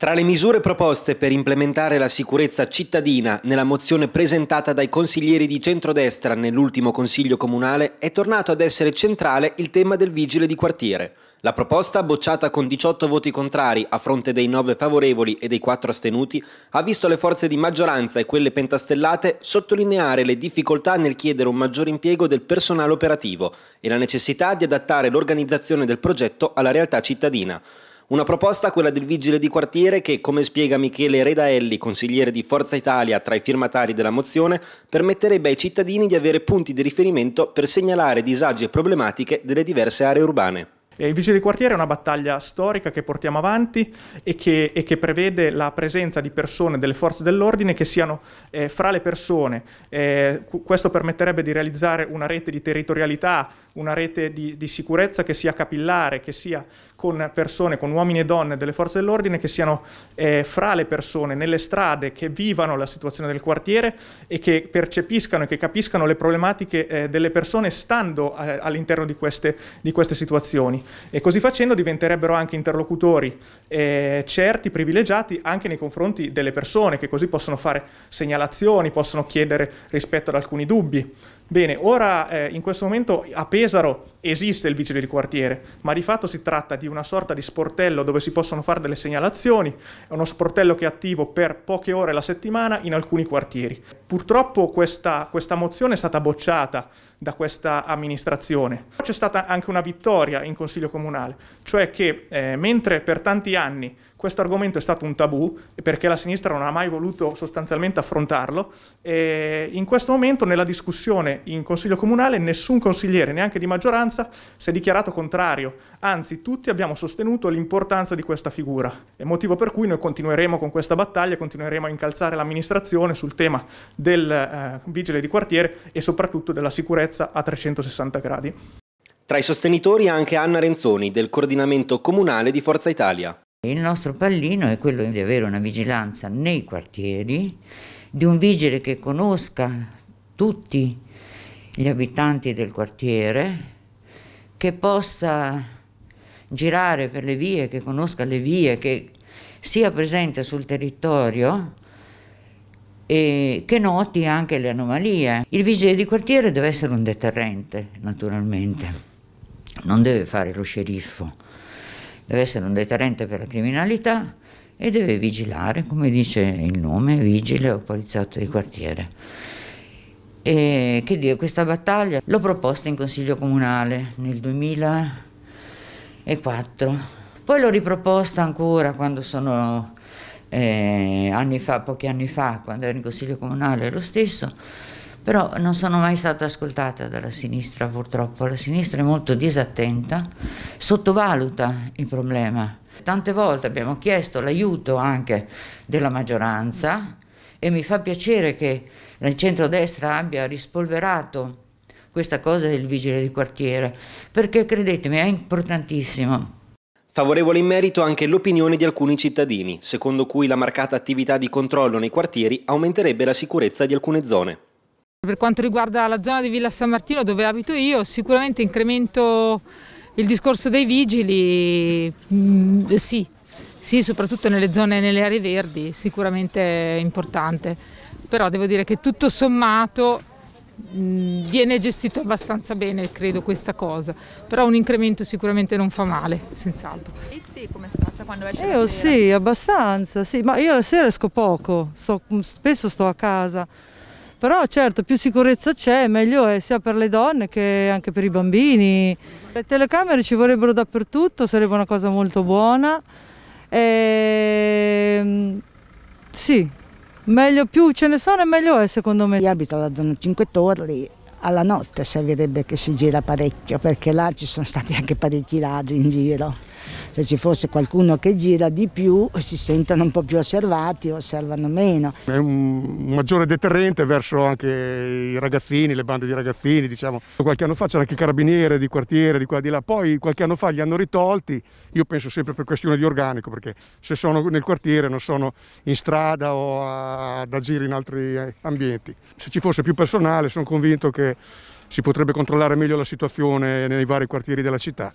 Tra le misure proposte per implementare la sicurezza cittadina nella mozione presentata dai consiglieri di centrodestra nell'ultimo Consiglio Comunale è tornato ad essere centrale il tema del vigile di quartiere. La proposta, bocciata con 18 voti contrari a fronte dei 9 favorevoli e dei 4 astenuti, ha visto le forze di maggioranza e quelle pentastellate sottolineare le difficoltà nel chiedere un maggior impiego del personale operativo e la necessità di adattare l'organizzazione del progetto alla realtà cittadina. Una proposta quella del vigile di quartiere che, come spiega Michele Redaelli, consigliere di Forza Italia tra i firmatari della mozione, permetterebbe ai cittadini di avere punti di riferimento per segnalare disagi e problematiche delle diverse aree urbane. Eh, il vigile di quartiere è una battaglia storica che portiamo avanti e che, e che prevede la presenza di persone delle forze dell'ordine che siano eh, fra le persone. Eh, questo permetterebbe di realizzare una rete di territorialità, una rete di, di sicurezza che sia capillare, che sia con persone, con uomini e donne delle forze dell'ordine che siano eh, fra le persone, nelle strade, che vivano la situazione del quartiere e che percepiscano e che capiscano le problematiche eh, delle persone stando eh, all'interno di queste, di queste situazioni e così facendo diventerebbero anche interlocutori eh, certi, privilegiati anche nei confronti delle persone che così possono fare segnalazioni, possono chiedere rispetto ad alcuni dubbi. Bene, ora eh, in questo momento a Pesaro esiste il vigile di quartiere, ma di fatto si tratta di una sorta di sportello dove si possono fare delle segnalazioni, è uno sportello che è attivo per poche ore alla settimana in alcuni quartieri. Purtroppo questa, questa mozione è stata bocciata da questa amministrazione. C'è stata anche una vittoria in Consiglio Comunale, cioè che eh, mentre per tanti anni questo argomento è stato un tabù perché la sinistra non ha mai voluto sostanzialmente affrontarlo, eh, in questo momento nella discussione in Consiglio Comunale nessun consigliere, neanche di maggioranza, si è dichiarato contrario. Anzi, tutti abbiamo sostenuto l'importanza di questa figura. È motivo per cui noi continueremo con questa battaglia, continueremo a incalzare l'amministrazione sul tema del eh, vigile di quartiere e soprattutto della sicurezza a 360 gradi. Tra i sostenitori anche Anna Renzoni del coordinamento comunale di Forza Italia. Il nostro pallino è quello di avere una vigilanza nei quartieri, di un vigile che conosca tutti gli abitanti del quartiere, che possa girare per le vie, che conosca le vie, che sia presente sul territorio e che noti anche le anomalie. Il vigile di quartiere deve essere un deterrente, naturalmente, non deve fare lo sceriffo, deve essere un deterrente per la criminalità e deve vigilare, come dice il nome, vigile o poliziotto di quartiere. E che dire, questa battaglia l'ho proposta in consiglio comunale nel 2004, poi l'ho riproposta ancora quando sono eh, anni fa, pochi anni fa, quando ero in consiglio comunale lo stesso, però non sono mai stata ascoltata dalla sinistra purtroppo, la sinistra è molto disattenta, sottovaluta il problema. Tante volte abbiamo chiesto l'aiuto anche della maggioranza, e mi fa piacere che nel centrodestra abbia rispolverato questa cosa del vigile di quartiere, perché credetemi è importantissimo. Favorevole in merito anche l'opinione di alcuni cittadini, secondo cui la marcata attività di controllo nei quartieri aumenterebbe la sicurezza di alcune zone. Per quanto riguarda la zona di Villa San Martino dove abito io, sicuramente incremento il discorso dei vigili, mm, sì, sì, soprattutto nelle zone, nelle aree verdi, sicuramente è importante, però devo dire che tutto sommato mm, viene gestito abbastanza bene, credo, questa cosa. Però un incremento sicuramente non fa male, senz'altro. E te come faccia quando esci Io sì, abbastanza, sì, ma io la sera esco poco, sto, spesso sto a casa. Però certo, più sicurezza c'è, meglio è sia per le donne che anche per i bambini. Le telecamere ci vorrebbero dappertutto, sarebbe una cosa molto buona. E, ehm, sì, meglio più ce ne sono e meglio è secondo me. Io abito alla zona 5 Torri, alla notte servirebbe che si gira parecchio perché là ci sono stati anche parecchi ladri in giro se ci fosse qualcuno che gira di più si sentono un po' più osservati, osservano meno. È un maggiore deterrente verso anche i ragazzini, le bande di ragazzini, diciamo. Qualche anno fa c'era anche il carabiniere di quartiere, di qua di là, poi qualche anno fa li hanno ritolti, io penso sempre per questione di organico, perché se sono nel quartiere non sono in strada o ad agire in altri eh, ambienti. Se ci fosse più personale sono convinto che si potrebbe controllare meglio la situazione nei vari quartieri della città.